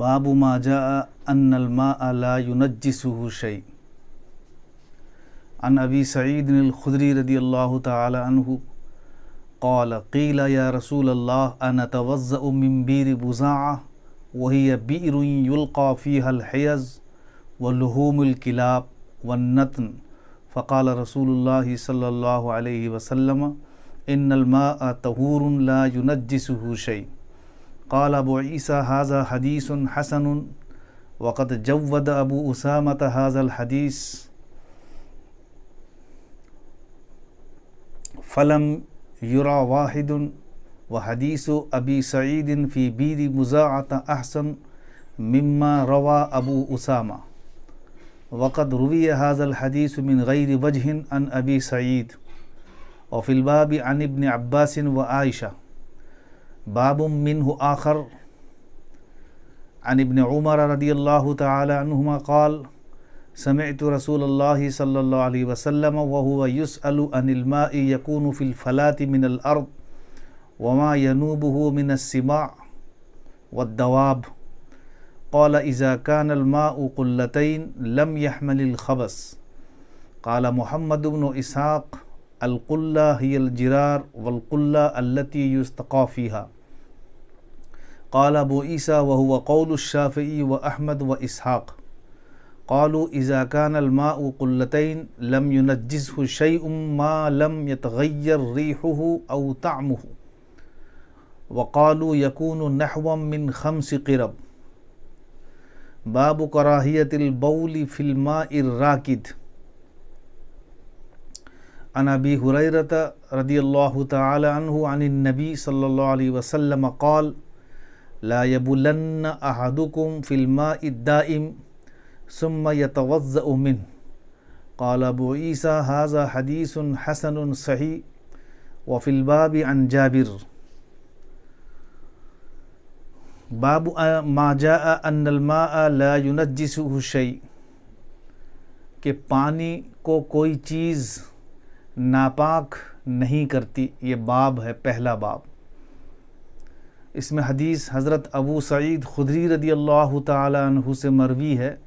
باب ما جاء أن الماء لا ينجسه شيء عن أبي سعيد الخدري رضي الله تعالى عنه قال قيل يا رسول الله أنا توزأ من بير بزاعة وهي بئر يلقى فيها الحيز ولهوم الكلاب والنتن فقال رسول الله صلى الله عليه وسلم إن الماء طهور لا ينجسه شيء قال أبو عيسى هذا حديث حسن وقد جود أبو أسامة هذا الحديث فلم يرى واحد وحديث أبي سعيد في بيد مزاعة أحسن مما روى أبو أسامة وقد روي هذا الحديث من غير وجه عن أبي سعيد وفي الباب عن ابن عباس وعائشة باب منه آخر عن ابن عمر رضي الله تعالى عنهما قال سمعت رسول الله صلى الله عليه وسلم وهو يسأل عن الماء يكون في الفلاة من الأرض وما ينوبه من السماع والدواب قال إذا كان الماء قلتين لم يحمل الخبث قال محمد بن إسحاق القلة هي الجرار والقلة التي يستقى فيها قال أبو عيسى وهو قول الشافعي وأحمد وإسحاق قالوا إذا كان الماء قلتين لم ينجزه شيء ما لم يتغير ريحه أو طعمه وقالوا يكون نحوا من خمس قرب باب كراهية البول في الماء الراكد عن أبي هريرة رضي الله تعالى عنه عن النبي صلى الله عليه وسلم قال لا يبلن أحدكم في الماء الدائم ثم يتوضأ منه قال أبو عيسى هذا حديث حسن صحيح وفي الباب عن جابر باب ما جاء أن الماء لا ينجسه شيء کہ پانی کو کوئی چیز नापाक नहीं करती ये बाब है पहला बाब इसमें हदीस हज़रत अबू सईद खुदरी रदी अल्लाह तु से मरवी है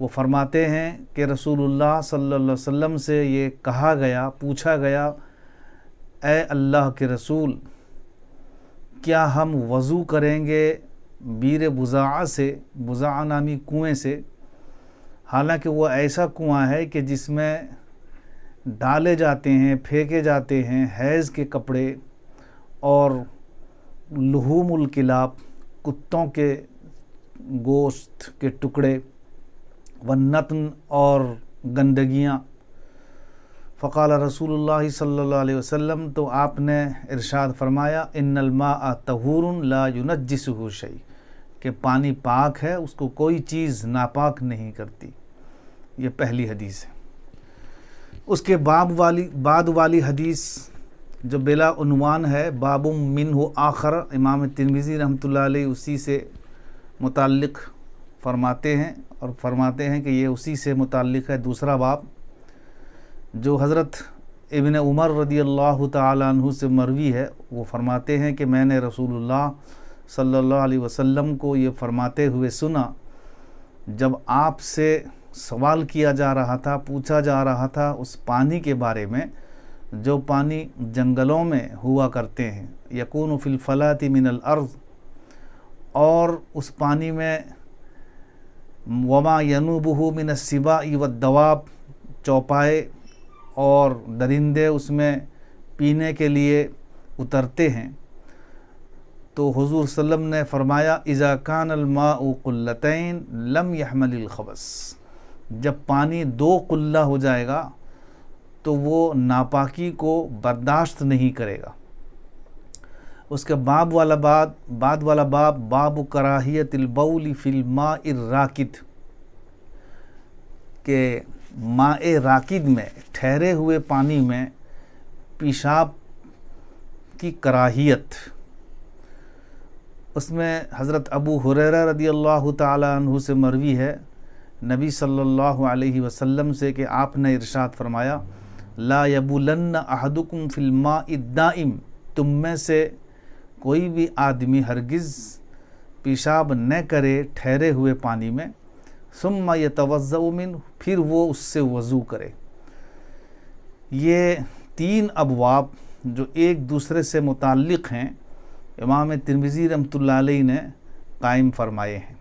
वो फरमाते हैं कि रसूलुल्लाह सल्लल्लाहु अलैहि वसल्लम से ये कहा गया पूछा गया ए अल्लाह के रसूल क्या हम वज़ू करेंगे बीर बुज़ा से बुज़ा नामी कुएँ से हालांकि वह ऐसा कुआँ है कि जिसमें डाले जाते हैं फेंके जाते हैं हैज़ के कपड़े और लहूमुल किलाब कुत्तों के गोश्त के टुकड़े व नतन और गंदगियाँ फ़काल रसूल सल्ला वसम तो आपने इरशाद फरमाया इन्नमा तहूर ला युनजसहू शई कि पानी पाक है उसको कोई चीज़ नापाक नहीं करती ये पहली हदीस है उसके बाब वाली बाद वाली हदीस जो बिलावान है बाबू मिन हो आखर इमाम तिरमिज़ी रहमत उसी से मुतल फरमाते हैं और फरमाते हैं कि ये उसी से मुतल है दूसरा बाब जो हज़रत इबन उमर रदी अल्लाह तु से मरवी है वो फरमाते हैं कि मैंने रसूलुल्लाह सल्लल्लाहु अलैहि वसल्लम को ये फरमाते हुए सुना जब आपसे सवाल किया जा रहा था पूछा जा रहा था उस पानी के बारे में जो पानी जंगलों में हुआ करते हैं यकून फिलफलाती मिनल अर्ज़ और उस पानी में वमा यनूबहू मिन सिबा व दवाब चौपाए और दरिंदे उसमें पीने के लिए उतरते हैं तो हुजूर सल्लम ने फरमाया इज़ा कान अलमा क़ुल्लतैन लम यहमल खबस जब पानी दो कुल्ला हो जाएगा तो वो नापाकी को बर्दाश्त नहीं करेगा उसके बाब वाला बाद बाद वाला बाब बाब कराहियत बउली फिल्मा राकिद के माए राकिद में ठहरे हुए पानी में पेशाब की कराहियत उसमें हज़रत अबू हुररा रदी अल्लाह तु से मरवी है नबी सल्लल्लाहु अलैहि वसल्लम से कि आपने इरशाद फरमाया ला यबुलन अहदुकुम फिल्मा इद्दाइम तुम में से कोई भी आदमी हरगिज़ पेशाब न करे ठहरे हुए पानी में सुम्मा ये तवज़मिन फिर वो उससे वज़ू करे ये तीन अबवाब जो एक दूसरे से मुतक़ हैं इमाम तिरमिज़ी रमत ने कायम फ़रमाए हैं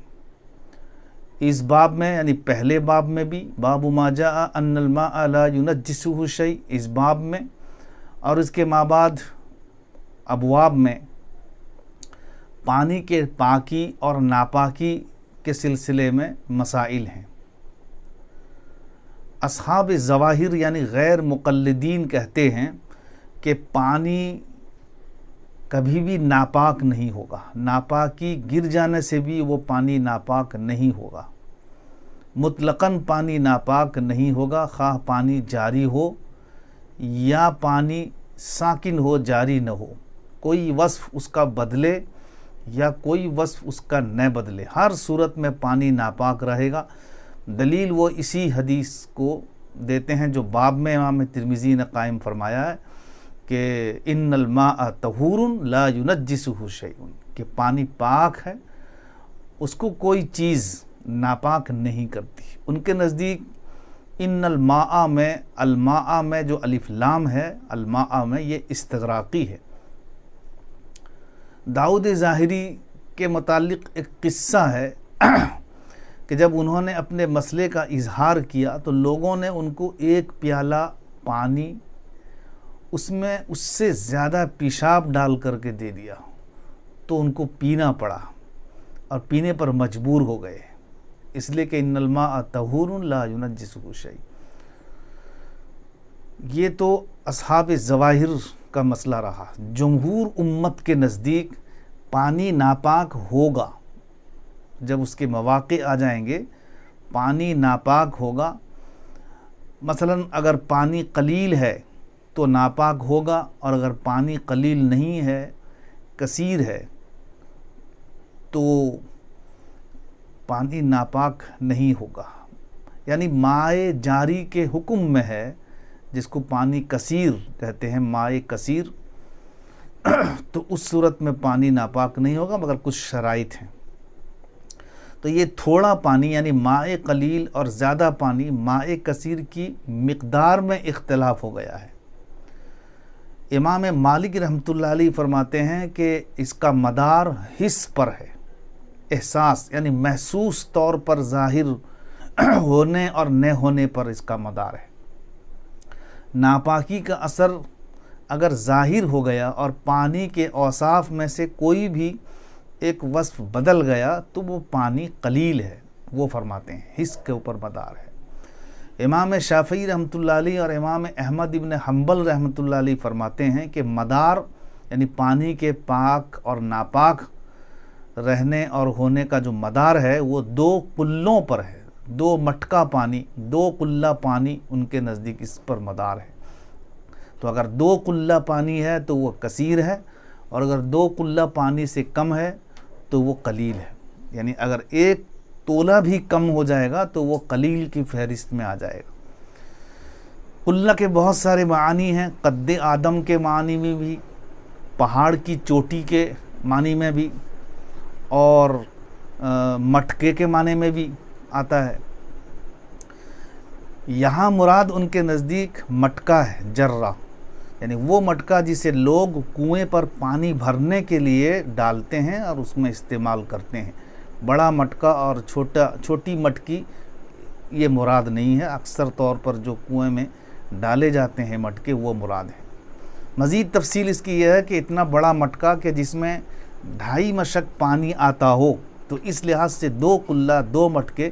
इस बाब में यानी पहले बाब में भी बाब माजा अन्नमा अला युनजसू इस बाब में और उसके माबाद अबवाब में पानी के पाकी और नापाकी के सिलसिले में मसाइल हैं असहाब जवाहिर यानी गैर मुकलदीन कहते हैं कि पानी कभी भी नापाक नहीं होगा नापाकी गिर जाने से भी वो पानी नापाक नहीं होगा मुतलकन पानी नापाक नहीं होगा खा पानी जारी हो या पानी साकिन हो जारी न हो कोई वस्फ उसका बदले या कोई वस्फ उसका न बदले हर सूरत में पानी नापाक रहेगा दलील वो इसी हदीस को देते हैं जो बाब में इमाम तिरमिज़ी ने कायम फरमाया है कि नलमा तहूर ला युनजिस शैन कि पानी पाक है उसको कोई चीज़ नापाक नहीं करती उनके नज़दीक इन्नमा में अलमा में जो अलिफ्लाम है अलमा में ये इस्तराक़ी है दाऊद ज़ाहरी के मतलब एक किस्सा है कि जब उन्होंने अपने मसले का इजहार किया तो लोगों ने उनको एक प्याला पानी उसमें उससे ज़्यादा पेशाब डाल करके दे दिया तो उनको पीना पड़ा और पीने पर मजबूर हो गए इसलिए कि नलमा तहूर लाजुन जिसकुशई ये तो असहाब जवाहिर का मसला रहा जमहूर उम्मत के नज़दीक पानी नापाक होगा जब उसके मौाक़ आ जाएंगे पानी नापाक होगा मसलन अगर पानी कलील है तो नापाक होगा और अगर पानी कलील नहीं है कसीर है तो पानी नापाक नहीं होगा यानी माए जारी के हुक्म में है जिसको पानी कसीर कहते हैं माए कसीर तो उस सूरत में पानी नापाक नहीं होगा मगर कुछ शराइ हैं तो ये थोड़ा पानी यानी माए कलील और ज़्यादा पानी माए कसीर की मकदार में इख्तलाफ हो गया है इमाम मालिक रहमतुल्लाह फरमाते हैं कि इसका मदार हिस पर है एहसास यानी महसूस तौर पर जाहिर होने और न होने पर इसका मदार है नापाकी का असर अगर जाहिर हो गया और पानी के औसाफ में से कोई भी एक वस्फ बदल गया तो वो पानी कलील है वो फरमाते हैं हिस के ऊपर मदार है इमाम शाफ़ी रहमतुल्लाह और इमाम अहमद इबन हम्बल रहमतुल्लाह फरमाते हैं कि मदार यानी पानी के पाक और नापाक रहने और होने का जो मदार है वो दो कुल्लों पर है दो मटका पानी दो कुल्ला पानी उनके नज़दीक इस पर मदार है तो अगर दो कुल्ला पानी है तो वो कसीर है और अगर दो कुल्ला पानी से कम है तो वो कलील है यानी अगर एक तोला भी कम हो जाएगा तो वो कलील की फहरिस्त में आ जाएगा कुल्ला के बहुत सारे मानी हैं कद्द आदम के मानी में भी पहाड़ की चोटी के मानी में भी और आ, मटके के माने में भी आता है यहाँ मुराद उनके नज़दीक मटका है जर्रा यानी वो मटका जिसे लोग कुएं पर पानी भरने के लिए डालते हैं और उसमें इस्तेमाल करते हैं बड़ा मटका और छोटा छोटी मटकी ये मुराद नहीं है अक्सर तौर पर जो कुएं में डाले जाते हैं मटके वो मुराद हैं मज़ीद तफसील इसकी यह है कि इतना बड़ा मटका कि जिसमें ढाई मशक पानी आता हो तो इस लिहाज से दो कुल्ला दो मटके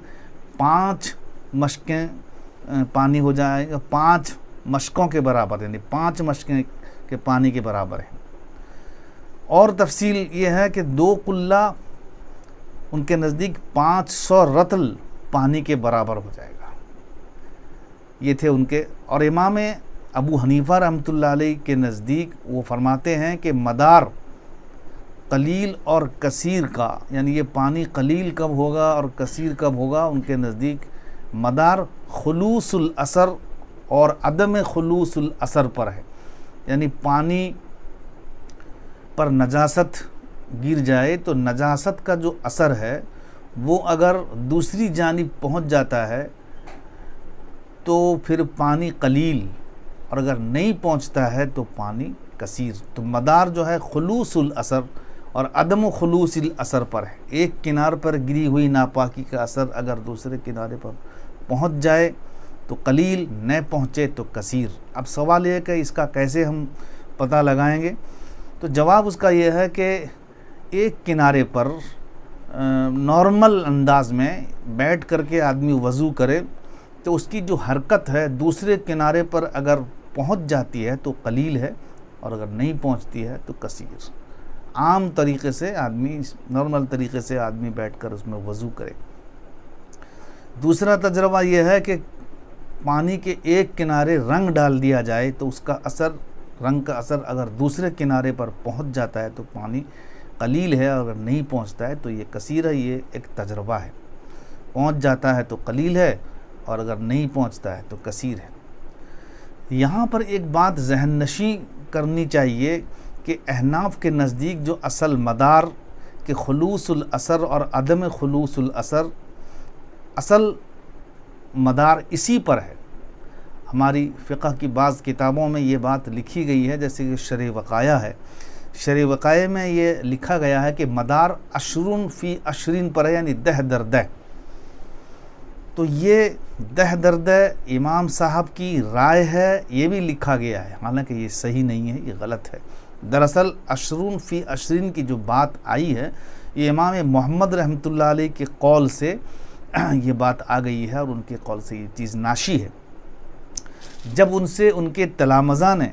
पाँच मशकें पानी हो जाएगा पाँच मशकों के बराबर यानी पाँच मशकें के पानी के बराबर है और तफसील ये है कि दो कुल्ला उनके नज़दीक 500 रतल पानी के बराबर हो जाएगा ये थे उनके और इमाम अबू हनीफा रहमतुल्लाह के नज़दीक वो फरमाते हैं कि मदार कलील और कसीर का यानी ये पानी कलील कब होगा और कसीर कब होगा उनके नज़दीक मदार खलूसल असर और अदम खलूसल असर पर है यानी पानी पर नजासत गिर जाए तो नजासत का जो असर है वो अगर दूसरी जानब पहुंच जाता है तो फिर पानी कलील और अगर नहीं पहुंचता है तो पानी कसीर तो मदार जो है खलूसल असर और अदम खलूसल असर पर है एक किनार पर गिरी हुई नापाकी का असर अगर दूसरे किनारे पर पहुंच जाए तो कलील न पहुंचे तो कसीर अब सवाल यह है कि इसका कैसे हम पता लगाएंगे तो जवाब उसका यह है कि एक किनारे पर नॉर्मल अंदाज में बैठ कर के आदमी वज़ू करे तो उसकी जो हरकत है दूसरे किनारे पर अगर पहुंच जाती है तो कलील है और अगर नहीं पहुंचती है तो कसीर आम तरीके से आदमी नॉर्मल तरीके से आदमी बैठकर उसमें वज़ू करे दूसरा तजर्बा यह है कि पानी के एक किनारे रंग डाल दिया जाए तो उसका असर रंग का असर अगर दूसरे किनारे पर पहुंच जाता है तो पानी कलील है अगर नहीं पहुंचता है तो ये कसीर है ये एक तजर्बा है पहुंच जाता है तो कलील है और अगर नहीं पहुंचता है तो कसीर है यहाँ पर एक बात जहन नशी करनी चाहिए कि अहनाफ के नज़दीक जो असल मदार के खलूसल असर और अदम खलूसल असर असल मदार इसी पर है हमारी फ़िका की बाज़ किताबों में ये बात लिखी गई है जैसे कि शर वक़ाया है शर वकाय में ये लिखा गया है कि मदार अशरुन फ़ी अशरीन पर है यानी दह दर दह तो ये दह दर्द इमाम साहब की राय है ये भी लिखा गया है हालांकि ये सही नहीं है ये गलत है दरअसल अशरून फ़ी अशरीन की जो बात आई है ये इमाम मोहम्मद रहमत अलैह के कौल से ये बात आ गई है और उनके कौल से ये चीज़ नाशी है जब उनसे उनके तलामज़ा ने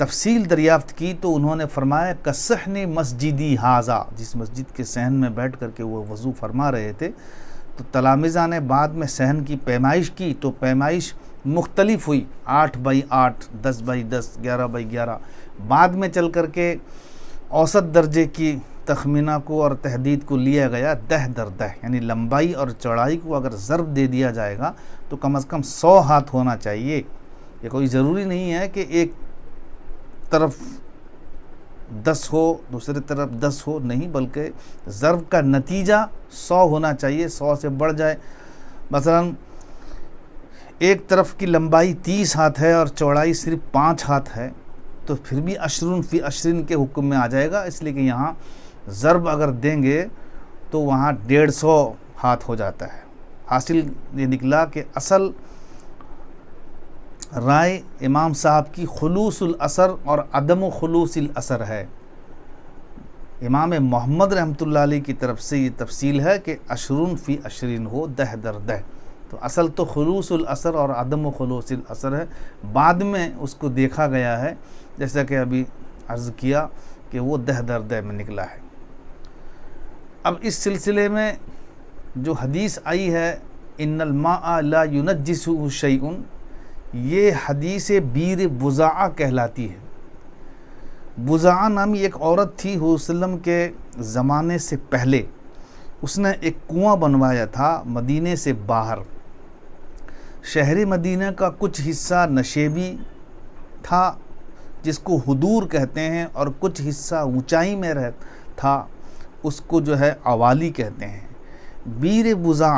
तफसील दरियाफ़त की तो उन्होंने फरमाया कसहन मस्जिदी हाजा जिस मस्जिद के सहन में बैठ करके वह वज़ू फरमा रहे थे तो तलामिज़ा ने बाद में सहन की पैमाइश की तो पैमाइश मुख्तलिफ हुई आठ बाई आठ दस बाई दस ग्यारह बाई ग्यारह बाद में चल कर के औसत दर्जे की तखमीना को और तहदीद को लिया गया दह दर दह यानी लंबाई और चौड़ाई को अगर ज़रब दे दिया जाएगा तो कम अज़ कम सौ हाथ होना चाहिए ये कोई ज़रूरी नहीं है कि एक तरफ दस हो दूसरी तरफ दस हो नहीं बल्कि ज़र्व का नतीजा सौ होना चाहिए सौ से बढ़ जाए मसलन एक तरफ की लंबाई तीस हाथ है और चौड़ाई सिर्फ पाँच हाथ है तो फिर भी अशरुन फी अशरिन के हुक्म में आ जाएगा इसलिए कि यहाँ ज़र्ब अगर देंगे तो वहाँ डेढ़ सौ हाथ हो जाता है हासिल ये निकला कि असल राय इमाम साहब की खलूसल असर और अदम खलूसल असर है इमाम मोहम्मद रहमतुल्लाह की तरफ से ये तफसील है कि अशरून फ़ी अशरीन हो दह दर दह तो असल तो खलूसल असर और अदम खलूसल असर है बाद में उसको देखा गया है जैसा कि अभी अर्ज़ किया कि वो दह दर दह में निकला है अब इस सिलसिले में जो हदीस आई है इन्नलमा ला युनजिस शैन ये हदीस बीर बुज़ा कहलाती है बुज़ा नामी एक औरत थी हुसलम के ज़माने से पहले उसने एक कुआं बनवाया था मदीने से बाहर शहर मदीना का कुछ हिस्सा नशेबी था जिसको हदूर कहते हैं और कुछ हिस्सा ऊंचाई में रह था उसको जो है अवाली कहते हैं बीर बुज़ा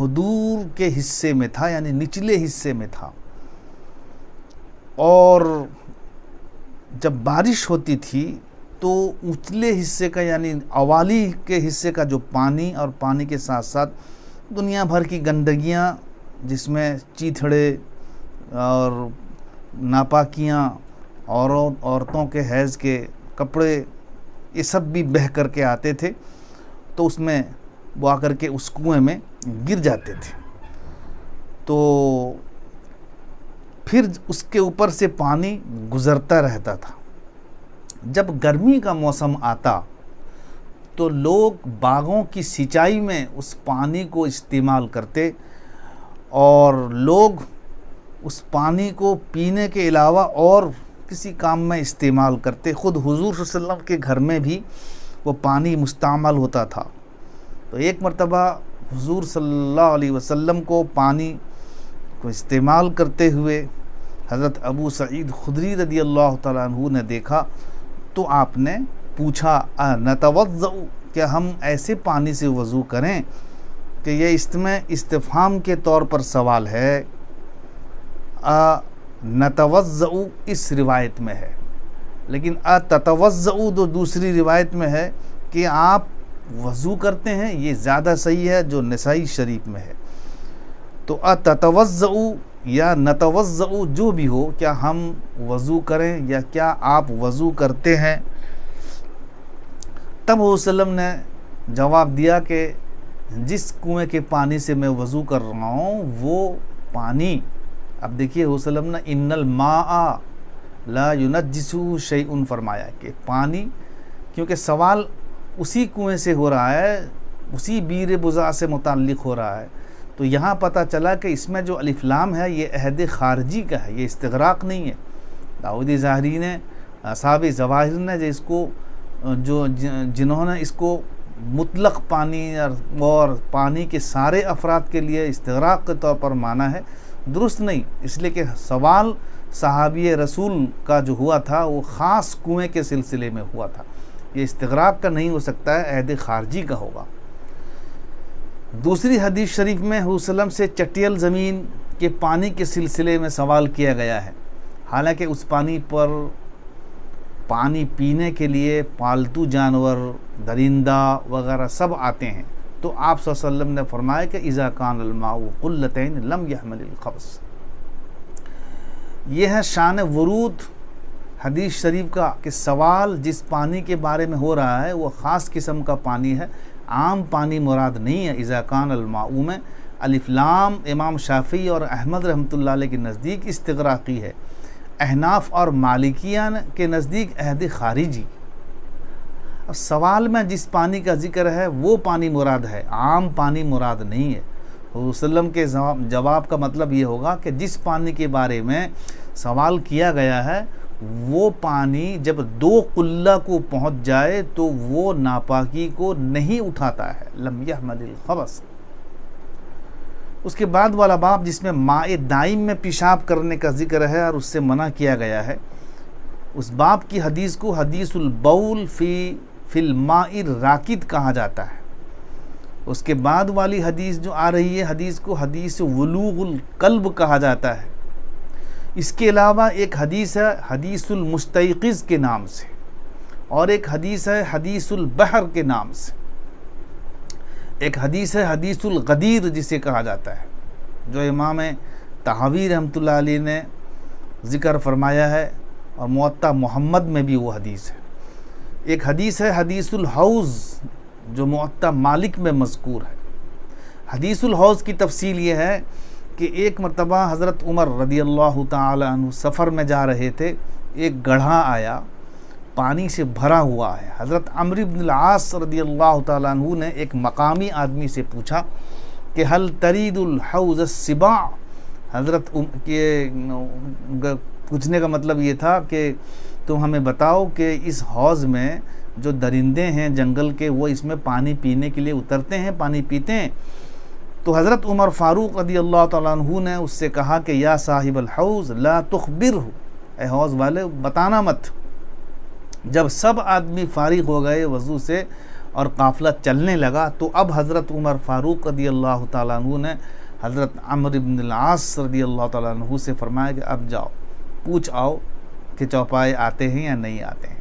हदूर के हिस्से में था यानी निचले हिस्से में था और जब बारिश होती थी तो उचले हिस्से का यानी अवाली के हिस्से का जो पानी और पानी के साथ साथ दुनिया भर की गंदगियाँ जिसमें चीथड़े और नापाकियाँ और औरतों के हैज़ के कपड़े ये सब भी बह कर के आते थे तो उसमें वो आकर के उस कुएँ में गिर जाते थे तो फिर उसके ऊपर से पानी गुजरता रहता था जब गर्मी का मौसम आता तो लोग बागों की सिंचाई में उस पानी को इस्तेमाल करते और लोग उस पानी को पीने के अलावा और किसी काम में इस्तेमाल करते ख़ुद हुजूर वसल्लम के घर में भी वो पानी मुस्तमल होता था तो एक मरतबा हुजूर सल्लल्लाहु अलैहि वसल्लम को पानी को इस्तेमाल करते हुए हज़रत अबू सईद खुदरी रदी अल्लाह तु ने देखा तो आपने पूछा नतवज़ क्या हम ऐसे पानी से वज़ू करें कि यह इसमें इस्तफ़ाम के तौर पर सवाल है नतवज़ इस रिवायत में है लेकिन अतवज़ दो तो दूसरी रिवायत में है कि आप वज़ू करते हैं ये ज़्यादा सही है जो नसाई शरीफ में है तो अतवज़ या नतवज़ जो भी हो क्या हम वज़ू करें या क्या आप वज़ू करते हैं तब वसलम ने जवाब दिया कि जिस कुएं के पानी से मैं वज़ू कर रहा हूँ वो पानी अब देखिए वसलम ने इन्नल मा आ ला शई उन फरमाया कि पानी क्योंकि सवाल उसी कुएं से हो रहा है उसी बीर बुज़ा से मुतक़ हो रहा है तो यहाँ पता चला कि इसमें जो अलिफ्लाम है ये अहद खारजी का है ये इस्तराक नहीं है दाऊद ज़ाहरी ने साब जवाहिर ने जो इसको जो जिन्होंने इसको मुतलक पानी और पानी के सारे अफराद के लिए इस्तराक के तौर पर माना है दुरुस्त नहीं इसलिए कि सवाल सहाबी रसूल का जो हुआ था वो ख़ास कुएँ के सिलसिले में हुआ था ये इस्तराक का नहीं हो सकता है अहद खारजी का होगा दूसरी हदीस शरीफ में हुसलम से चटियल ज़मीन के पानी के सिलसिले में सवाल किया गया है हालांकि उस पानी पर पानी पीने के लिए पालतू जानवर दरिंदा वगैरह सब आते हैं तो आप सल्लम ने फरमाया कि इज़ा कान अलमाउल्लतन लम यमलखबस यह है शान वरूद हदीस शरीफ का कि सवाल जिस पानी के बारे में हो रहा है वो ख़ास किस्म का पानी है आम पानी मुराद नहीं है इज़ाकान अलमाऊ में अलफ़लाम इमाम शाफ़ी और अहमद रहमतुल्लाह के नज़दीक इसतराकी है अहनाफ और मालिकिया के नज़दीक अहद खारिजी अब सवाल में जिस पानी का जिक्र है वो पानी मुराद है आम पानी मुराद नहीं है वसलम के जवाब का मतलब ये होगा कि जिस पानी के बारे में सवाल किया गया है वो पानी जब दो कुल्ला को पहुंच जाए तो वो नापाकी को नहीं उठाता है लम्या मदिल खबस उसके बाद वाला बाप जिसमें माए दाइम में पेशाब करने का जिक्र है और उससे मना किया गया है उस बाप की हदीस को हदीसुलबउल फ़ी माए राकिद कहा जाता है उसके बाद वाली हदीस जो आ रही है हदीस को हदीस वलूगुल कल्ब कहा जाता है इसके अलावा एक हदीस है हदीसुलमस्तक़ के नाम से और एक हदीस है बहर के नाम से एक हदीस है गदीर जिसे कहा जाता है जो इमाम तहावी रहमतुल्लाह ने ज़िक्र फरमाया है और मुत्ता मोहम्मद में भी वो हदीस है एक हदीस है हौज जो मुत्ता मालिक में मजकूर है हदीसुल हौज़ की तफसील ये है कि एक मरतबा हज़रत उमर रदी अल्लाह तु सफ़र में जा रहे थे एक गढ़ा आया पानी से भरा हुआ है हज़रत अमरबनआस रदी अल्लाह तु ने एक मकामी आदमी से पूछा कि हल सिबा हज़रत के पूछने का मतलब ये था कि तुम हमें बताओ कि इस हौज़ में जो दरिंदे हैं जंगल के वो इसमें पानी पीने के लिए उतरते हैं पानी पीते हैं तो हज़रत उमर फ़ारूक रदी अल्लाह तु ने उससे कहा कि या साहिब हौज़ ला तुखबिर हो ए हौज़ वाले बताना मत जब सब आदमी फारिग हो गए वज़ू से और काफ़िला चलने लगा तो अब हज़रत उमर फ़ारूक रदी अल्लाह तु ने हज़रत अमर इबनआस रदी अल्लाह तु से फ़रमाया कि अब जाओ पूछ आओ कि चौपाए आते हैं या नहीं आते हैं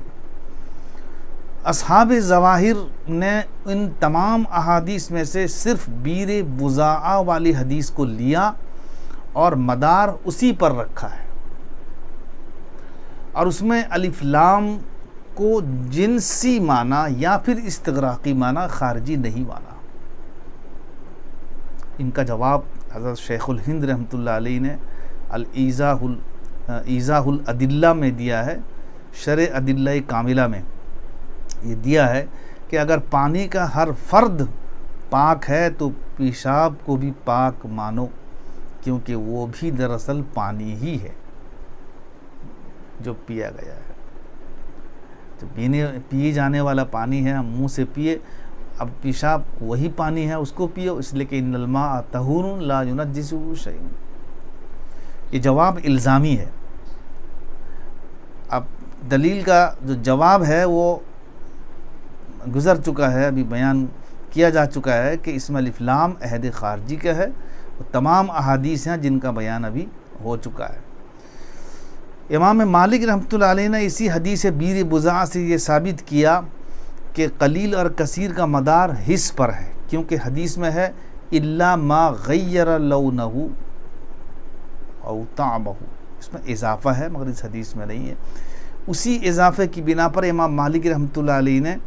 अब जवाहिर ने इन तमाम अहादीस में से सिर्फ बीर बुज़ा वाली हदीस को लिया और मदार उसी पर रखा है और उसमें अलिफ्लाम को जिनसी माना या फिर इसतराकी माना खारजी नहीं माना इनका जवाब हज़रत शेखुल हिंद रहमत अलैह ने अलईज़ाहुल में दिया है शर अदिल्ला कामिला में ये दिया है कि अगर पानी का हर फर्द पाक है तो पेशाब को भी पाक मानो क्योंकि वो भी दरअसल पानी ही है जो पिया गया है तो पीने पिए जाने वाला पानी है हम मुँह से पिए अब पेशाब वही पानी है उसको पियो इसलिए कि नलमा तहूर लाजुनत जिसू शयून ये जवाब इल्ज़ामी है अब दलील का जो जवाब है वो गुज़र चुका है अभी बयान किया जा चुका है कि इसमें अलिफ्लाम अहद खारजी का है और तमाम अहादीस हैं जिनका बयान अभी हो चुका है इमाम मालिक रहमत ने इसी हदीस बीर बुज़ा से ये साबित किया कि कलील और कसीर का मदार हिस पर है क्योंकि हदीस में है इल्ला मा गैर लऊ ताबहू इसमें इजाफ़ा है मगर इस हदीस में नहीं है उसी इजाफ़े की बिना पर इमाम मालिक रहमत ने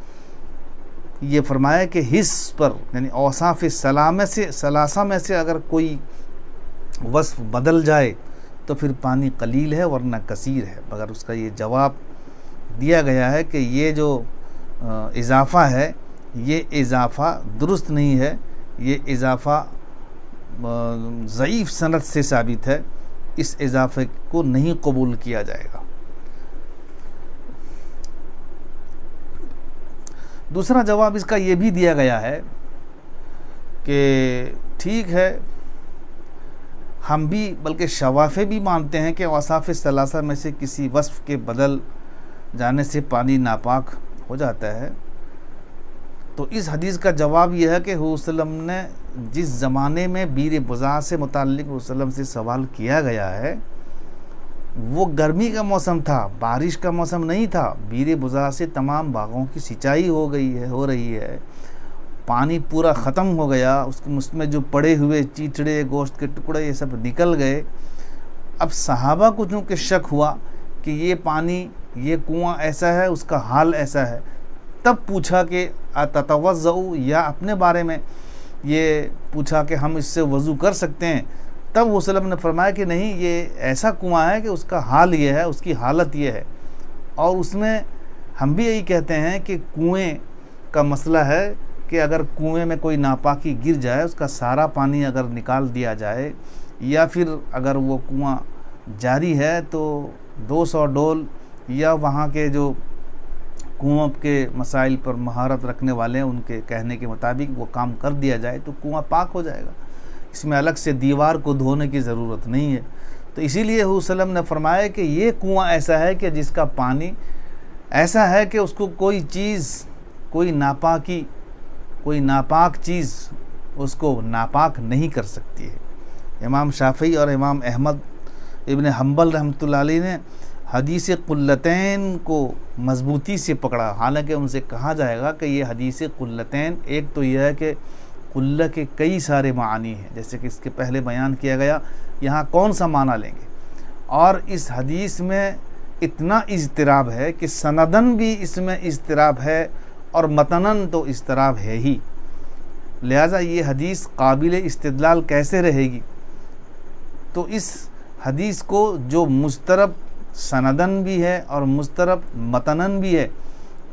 ये फरमाया कि हिस पर यानी औसाफ सलाम से सलासा में से अगर कोई वस्फ बदल जाए तो फिर पानी कलील है वरना कसीर है मगर उसका ये जवाब दिया गया है कि ये जो इजाफ़ा है ये इजाफ़ा दुरुस्त नहीं है ये इजाफ़ा ज़यीफ़ सनत से साबित है इस इजाफ़े को नहीं कबूल किया जाएगा दूसरा जवाब इसका ये भी दिया गया है कि ठीक है हम भी बल्कि शवाफ़े भी मानते हैं कि वसाफ़ सलासा में से किसी वस्फ़ के बदल जाने से पानी नापाक हो जाता है तो इस हदीस का जवाब यह है कि हुसलम ने जिस ज़माने में बीर बज़ा से मुतल हुसलम से सवाल किया गया है वो गर्मी का मौसम था बारिश का मौसम नहीं था बीरे बुजा से तमाम बागों की सिंचाई हो गई है हो रही है पानी पूरा ख़त्म हो गया उसके उसमें जो पड़े हुए चीचड़े गोश्त के टुकड़े ये सब निकल गए अब सहाबा को चूँकि शक हुआ कि ये पानी ये कुआं ऐसा है उसका हाल ऐसा है तब पूछा कि ततवज़ या अपने बारे में ये पूछा कि हम इससे वज़ू कर सकते हैं तब वसलम ने फरमाया कि नहीं ये ऐसा कुआँ है कि उसका हाल ये है उसकी हालत ये है और उसमें हम भी यही कहते हैं कि कुएँ का मसला है कि अगर कुएँ में कोई नापाकी गिर जाए उसका सारा पानी अगर निकाल दिया जाए या फिर अगर वो कुआँ जारी है तो 200 डोल या वहाँ के जो कुओं के मसाइल पर महारत रखने वाले हैं उनके कहने के मुताबिक वो काम कर दिया जाए तो कुआँ पाक हो जाएगा इसमें अलग से दीवार को धोने की ज़रूरत नहीं है तो इसीलिए सलम ने फरमाया कि ये कुआं ऐसा है कि जिसका पानी ऐसा है कि उसको कोई चीज़ कोई नापाकी कोई नापाक चीज़ उसको नापाक नहीं कर सकती है इमाम शाफी और इमाम अहमद इबन हम्बल रहमत ने हदीस कुल्लतैन को मजबूती से पकड़ा हालांकि उनसे कहा जाएगा कि ये हदीस कुल्लतैन एक तो यह है कि कुल्ला के कई सारे मानी हैं जैसे कि इसके पहले बयान किया गया यहाँ कौन सा माना लेंगे और इस हदीस में इतना इजतराब है कि सनदन भी इसमें इजतराब है और मतनन तो इजतराब है ही लिहाजा ये हदीस काबिल इस्तदलाल कैसे रहेगी तो इस हदीस को जो मुस्तरब सनदन भी है और मुस्तरब मतनन भी है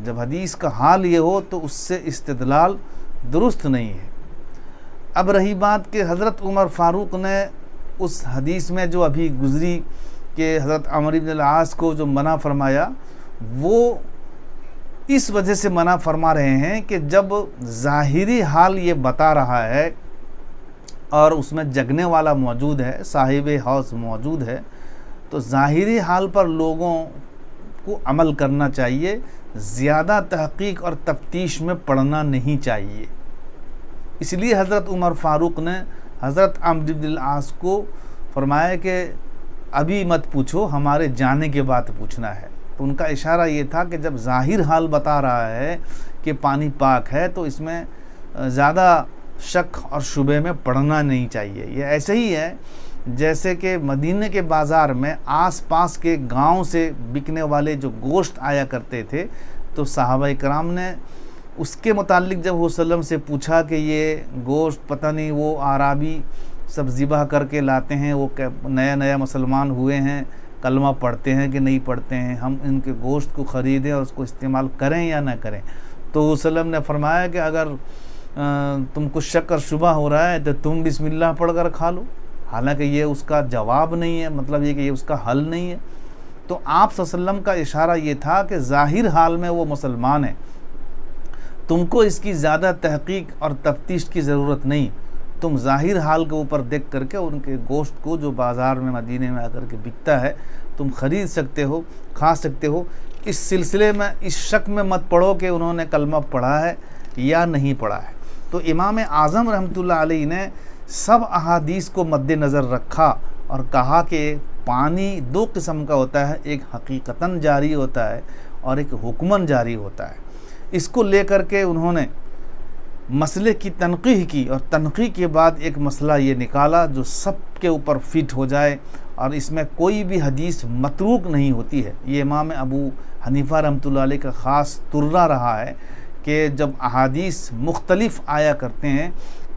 जब हदीस का हाल ये हो तो उससे इस्तलाल दुरुस्त नहीं है अब रही बात कि हज़रत उमर फ़ारूक ने उस हदीस में जो अभी गुज़री के हज़रत अमर इबनआस को जो मना फरमाया वो इस वजह से मना फरमा रहे हैं कि जब ज़ाहरी हाल ये बता रहा है और उसमें जगने वाला मौजूद है साहिब हाउस मौजूद है तो ज़ाहरी हाल पर लोगों को अमल करना चाहिए ज़्यादा तहकीक और तफ्तीश में पढ़ना नहीं चाहिए इसलिए हज़रत उमर फ़ारूक ने हज़रत आमदिल्लास को फरमाया कि अभी मत पूछो हमारे जाने के बाद पूछना है तो उनका इशारा ये था कि जब ज़ाहिर हाल बता रहा है कि पानी पाक है तो इसमें ज़्यादा शक और शुबे में पड़ना नहीं चाहिए यह ऐसे ही है जैसे कि मदीने के बाज़ार में आसपास के गांव से बिकने वाले जो गोश्त आया करते थे तो साहब कराम ने उसके मुतालिक जब वसलम से पूछा कि ये गोश्त पता नहीं वो आराबी सब ज़िबा करके लाते हैं वो नया नया मुसलमान हुए हैं कलमा पढ़ते हैं कि नहीं पढ़ते हैं हम इनके गोश्त को ख़रीदें और उसको इस्तेमाल करें या ना करें तो वसलम ने फरमाया कि अगर तुमको शक और शुबा हो रहा है तो तुम बिस्मिल्लाह पढ़ कर खा लो हालांकि ये उसका जवाब नहीं है मतलब ये कि ये उसका हल नहीं है तो आप का इशारा ये था कि ज़ाहिर हाल में वो मुसलमान हैं तुमको इसकी ज़्यादा तहकीक और तफ्तीश की ज़रूरत नहीं तुम ज़ाहिर हाल के ऊपर देख करके उनके गोश्त को जो बाज़ार में मदीने में आकर के बिकता है तुम ख़रीद सकते हो खा सकते हो इस सिलसिले में इस शक में मत पढ़ो कि उन्होंने कलमा पढ़ा है या नहीं पढ़ा है तो इमाम आज़म रहमतुल्लाह आई ने सब अहादीस को मद्देनज़र रखा और कहा कि पानी दो किस्म का होता है एक हकीकता जारी होता है और एक हुक्मन जारी होता है इसको लेकर के उन्होंने मसले की तनखीह की और तनखीह के बाद एक मसला ये निकाला जो सब के ऊपर फिट हो जाए और इसमें कोई भी हदीस मतरूक नहीं होती है ये इमाम अबू हनीफा रमत का ख़ास तुर्रा रहा है कि जब अहादीस मुख्तलफ़ आया करते हैं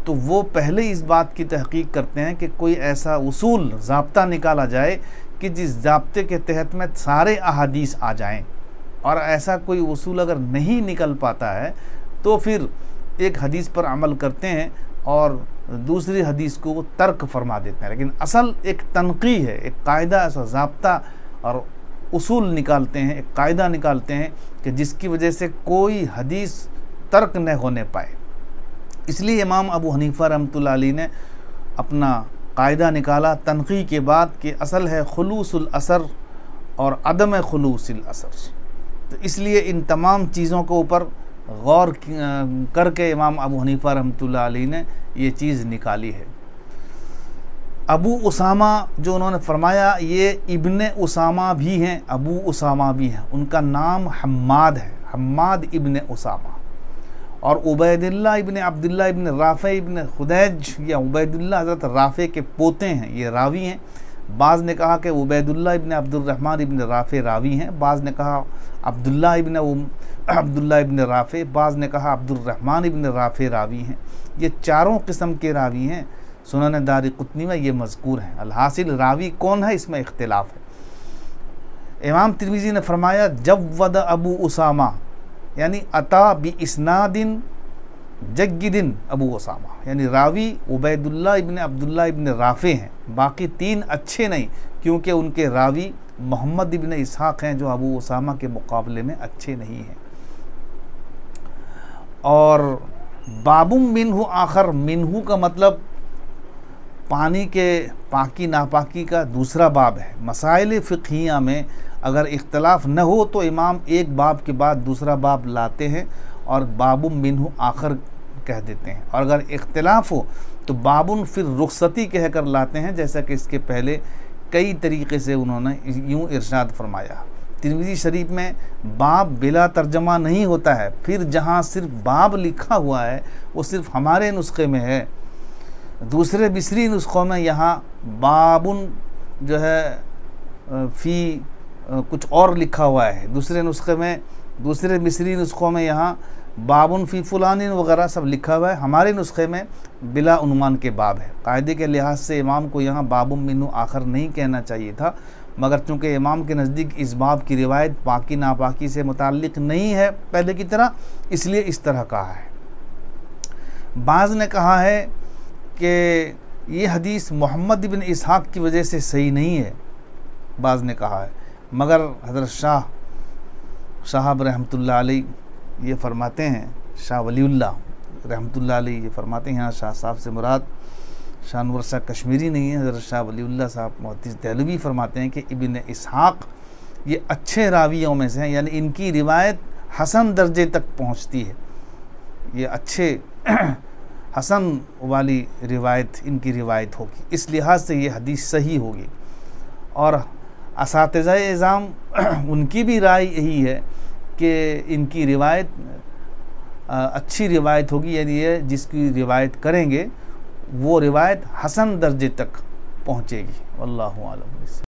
तो वो पहले इस बात की तहकीक करते हैं कि कोई ऐसा उसूल जबता निकाला जाए कि जिस जबते के तहत में सारे अहादीस आ जाएँ और ऐसा कोई उसूल अगर नहीं निकल पाता है तो फिर एक हदीस पर अमल करते हैं और दूसरी हदीस को वो तर्क फरमा देते हैं लेकिन असल एक तनकी है एक कायदा ऐसा जबता और उसूल निकालते हैं एक कायदा निकालते हैं कि जिसकी वजह से कोई हदीस तर्क न होने पाए इसलिए इमाम अबू हनीफ़ा रहमतुल्लाह ने अपना कायदा निकाला तनकी के बाद कि असल है खलूसुल असर और अदम खलूसिल असर तो इसलिए इन तमाम चीज़ों को ऊपर गौर करके इमाम अबू हनीफा रहमत अली ने ये चीज़ निकाली है अबू उसामा जो उन्होंने फरमाया ये इबन उसामा भी हैं अबू उसामा भी हैं उनका नाम हम्माद है हम्माद इबन उसामा और उबैदुल्ला इबन अब्दुल्ला इबन राफ़े इबन खुदैज या उबैदुल्ला हज़रत राफ़े के पोते हैं ये रावी हैं बाज़ ने कहा कि उबैदुल्ला इबन अब्दुलरहमान इबन राफ़े रावी हैं बाज़ ने कहा अब्दुल्ला इबन अब्दुल्ला इबन राफ़े बाज़ ने कहा अब्दुलरहमान इबन राफ़े रावी हैं ये चारों किस्म के रावी हैं सुनन दार कुतनी में ये मजकूर हैं अलहासिल रावी कौन है इसमें इख्तलाफ है इमाम तिरवीजी ने फरमाया जब वद अबू उसामा यानी अता बी इसनादिन जग्गिदिन अबू उसामा यानी रावी उबैदुल्ला इबन अब्दुल्ला इबन राफ़े हैं बाकी तीन अच्छे नहीं क्योंकि उनके रावी मोहम्मद इबन इसहाक़ हैं जो अबू उसामा के मुकाबले में अच्छे नहीं हैं और बाबू मिनहू आखर मिनहू का मतलब पानी के पाकी नापाकी का दूसरा बाब है मसाइल फ़िकिया में अगर इख्तलाफ न हो तो इमाम एक बाब के बाद दूसरा बाब लाते हैं और बाबू मिनहू आखर कह देते हैं और अगर इख्तलाफ हो तो बाबुन फिर रुखसती कह कर लाते हैं जैसा कि इसके पहले कई तरीके से उन्होंने यूँ इरशाद फरमाया तिरमिजी शरीफ में बाप बिला तर्जमा नहीं होता है फिर जहाँ सिर्फ बाब लिखा हुआ है वो सिर्फ हमारे नुस्खे में है दूसरे बिसरी नुस्खों में यहाँ बाबुन जो है फ़ी कुछ और लिखा हुआ है दूसरे नुस्खे में दूसरे मिसरी नुस्खों में यहाँ बाबन फ़ी फ़ुलानिन वगैरह सब लिखा हुआ है हमारे नुस्खे में बिलानुमान के बाब है कायदे के लिहाज से इमाम को यहाँ बाबुम मीनू आखिर नहीं कहना चाहिए था मगर चूँकि इमाम के नज़दीक इस बाब की रिवायत पाकि नापाकी से मुतक नहीं है पहले की तरह इसलिए इस तरह कहा है बाज़ ने कहा है कि ये हदीस मोहम्मद बिन इसहाक की वजह से सही नहीं है बाज़ ने कहा है मगर हजरत शाह साहब रहमतुल्लाह अलैह ये फरमाते हैं शाह वलील्ला रहमतुल्ला ये फरमाते हैं यहाँ शाह साहब से मुराद शाहनवर शाह कश्मीरी नहीं है हज़रत शाह वलील्ला साहब मोहतिस दहलवी फरमाते हैं कि इबिन इसहाक़ ये अच्छे रावियों में से हैं यानी इनकी रिवायत हसन दर्जे तक पहुँचती है ये अच्छे हसन वाली रिवायत इनकी रिवायत होगी इस लिहाज से ये हदीस सही होगी और एज़ाम उनकी भी राय यही है कि इनकी रिवायत अच्छी रिवायत होगी यानी ये जिसकी रिवायत करेंगे वो रिवायत हसन दर्जे तक पहुँचेगी अल्लाह आलम